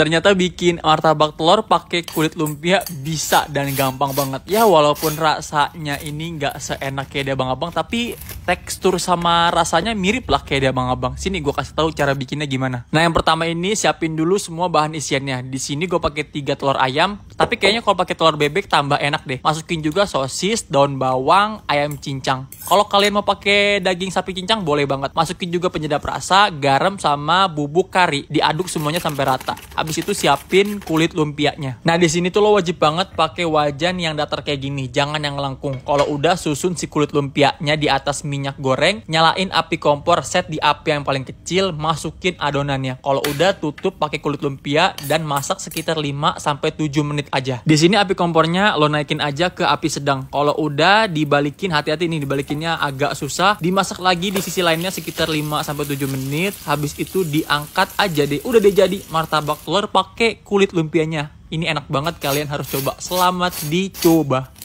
ternyata bikin martabak telur pakai kulit lumpia bisa dan gampang banget ya walaupun rasanya ini nggak seenak kayak dia bang abang tapi tekstur sama rasanya mirip lah kayak dia bang abang sini gue kasih tahu cara bikinnya gimana nah yang pertama ini siapin dulu semua bahan isiannya di sini gue pakai tiga telur ayam tapi kayaknya kalau pakai telur bebek tambah enak deh masukin juga sosis daun bawang ayam cincang kalau kalian mau pakai daging sapi cincang boleh banget. Masukin juga penyedap rasa, garam sama bubuk kari. Diaduk semuanya sampai rata. Habis itu siapin kulit lumpianya. Nah, di sini tuh lo wajib banget pakai wajan yang datar kayak gini, jangan yang lengkung. Kalau udah susun si kulit lumpianya di atas minyak goreng, nyalain api kompor, set di api yang paling kecil, masukin adonannya. Kalau udah tutup pakai kulit lumpia dan masak sekitar 5 sampai 7 menit aja. Di sini api kompornya lo naikin aja ke api sedang. Kalau udah dibalikin hati-hati nih dibalikin lainnya agak susah dimasak lagi di sisi lainnya sekitar 5 sampai 7 menit habis itu diangkat aja deh udah deh jadi martabak telur pakai kulit lumpianya ini enak banget kalian harus coba selamat dicoba